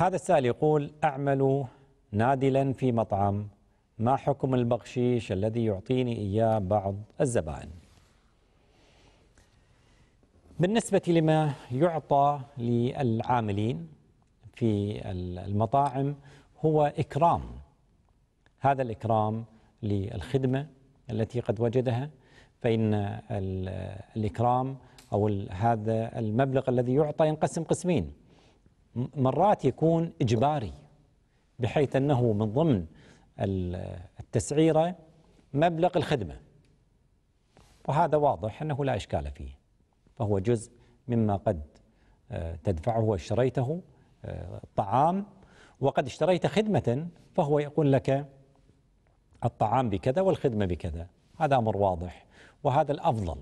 هذا السائل يقول أعمل نادلا في مطعم ما حكم البقشيش الذي يعطيني إياه بعض الزبائن بالنسبة لما يعطى للعاملين في المطاعم هو إكرام هذا الإكرام للخدمة التي قد وجدها فإن الإكرام أو هذا المبلغ الذي يعطى ينقسم قسمين مرات يكون إجباري بحيث أنه من ضمن التسعيرة مبلغ الخدمة وهذا واضح أنه لا إشكال فيه فهو جزء مما قد آه، تدفعه واشتريته آه، طعام وقد اشتريت خدمة فهو يقول لك الطعام بكذا والخدمة بكذا هذا أمر واضح وهذا الأفضل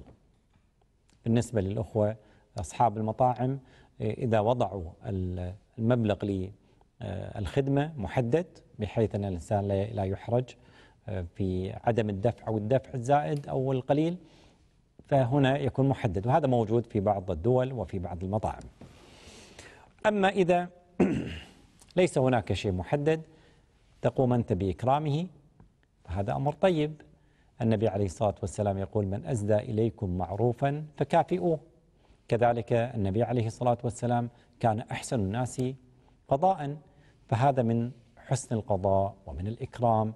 بالنسبة للأخوة أصحاب المطاعم إذا وضعوا المبلغ للخدمة آه، محدد بحيث أن الإنسان لا يحرج آه، في عدم الدفع أو الدفع الزائد أو القليل فهنا يكون محدد وهذا موجود في بعض الدول وفي بعض المطاعم أما إذا ليس هناك شيء محدد تقوم أنت بإكرامه فهذا أمر طيب النبي عليه الصلاة والسلام يقول من أزدى إليكم معروفا فكافئوه كذلك النبي عليه الصلاة والسلام كان أحسن الناس قضاء فهذا من حسن القضاء ومن الإكرام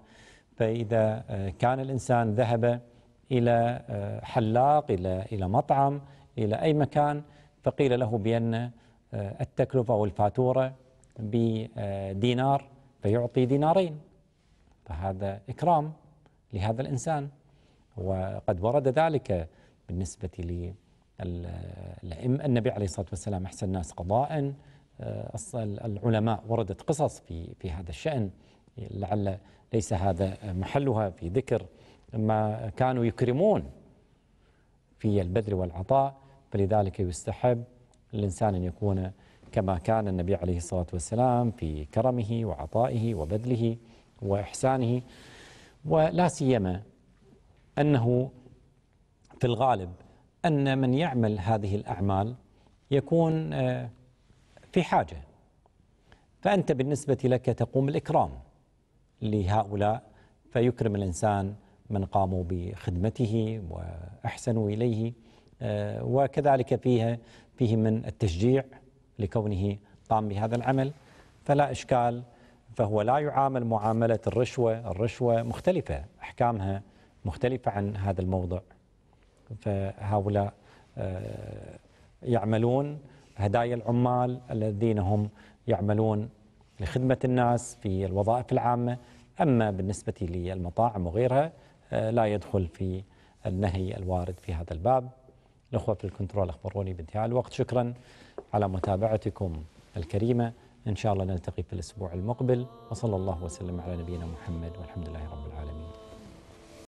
فإذا آه، كان الإنسان ذهب إلى آه، حلاق إلى إلى مطعم إلى أي مكان فقيل له بأن آه، التكلفة أو الفاتورة بدينار فيعطي دينارين فهذا إكرام لهذا الإنسان وقد ورد ذلك بالنسبة لي الأئمة النبي عليه الصلاة والسلام أحسن الناس قضاء آه، العلماء وردت قصص في في هذا الشأن لعل ليس هذا محلها في ذكر ما كانوا يكرمون في البذل والعطاء فلذلك يستحب الإنسان أن يكون كما كان النبي عليه الصلاة والسلام في كرمه وعطائه وبذله وإحسانه ولا سيما أنه في الغالب أن من يعمل هذه الأعمال يكون آه، في حاجة فأنت بالنسبة لك تقوم الإكرام لهؤلاء فيكرم الإنسان من قاموا بخدمته وأحسنوا إليه آه، وكذلك فيها فيه من التشجيع لكونه قام بهذا العمل فلا إشكال فهو لا يعامل معاملة الرشوة الرشوة مختلفة أحكامها مختلفة عن هذا الموضع فهؤلاء آه، يعملون هدايا العمال الذين هم يعملون لخدمة الناس في الوظائف العامة أما بالنسبة للمطاعم وغيرها آه، لا يدخل في النهي الوارد في هذا الباب الأخوة في الكنترول أخبروني بانتهاء الوقت شكرا على متابعتكم الكريمة إن شاء الله نلتقي في الأسبوع المقبل وصلى الله وسلم على نبينا محمد والحمد لله رب العالمين